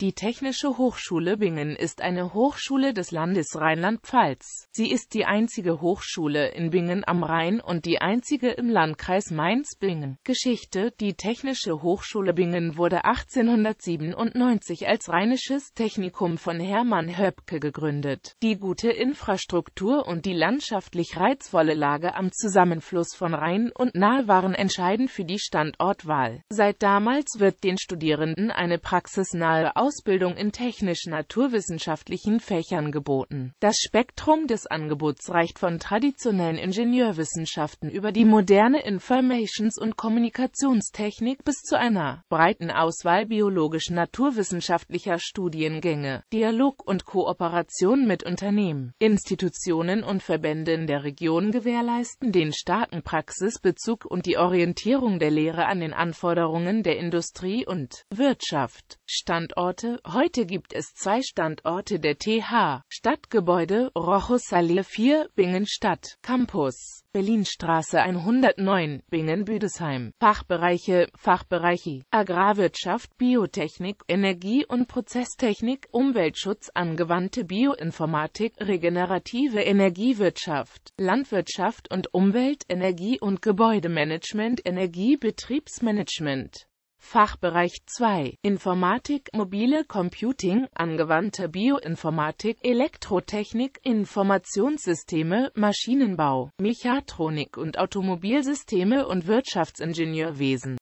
Die Technische Hochschule Bingen ist eine Hochschule des Landes Rheinland-Pfalz. Sie ist die einzige Hochschule in Bingen am Rhein und die einzige im Landkreis Mainz-Bingen. Geschichte Die Technische Hochschule Bingen wurde 1897 als Rheinisches Technikum von Hermann Höpke gegründet. Die gute Infrastruktur und die landschaftlich reizvolle Lage am Zusammenfluss von Rhein und Nahe waren entscheidend für die Standortwahl. Seit damals wird den Studierenden eine praxisnahe Ausbildung Ausbildung in technisch-naturwissenschaftlichen Fächern geboten. Das Spektrum des Angebots reicht von traditionellen Ingenieurwissenschaften über die moderne Informations- und Kommunikationstechnik bis zu einer breiten Auswahl biologisch-naturwissenschaftlicher Studiengänge, Dialog und Kooperation mit Unternehmen, Institutionen und Verbänden der Region gewährleisten den starken Praxisbezug und die Orientierung der Lehre an den Anforderungen der Industrie und Wirtschaft. Standort Standorte. Heute gibt es zwei Standorte der TH. Stadtgebäude, Rochusallee 4, Bingenstadt, Campus, Berlinstraße 109, Bingen-Büdesheim. Fachbereiche, Fachbereiche, Agrarwirtschaft, Biotechnik, Energie- und Prozesstechnik, Umweltschutz, angewandte Bioinformatik, regenerative Energiewirtschaft, Landwirtschaft und Umwelt, Energie- und Gebäudemanagement, Energiebetriebsmanagement. Fachbereich 2 Informatik, mobile Computing, angewandte Bioinformatik, Elektrotechnik, Informationssysteme, Maschinenbau, Mechatronik und Automobilsysteme und Wirtschaftsingenieurwesen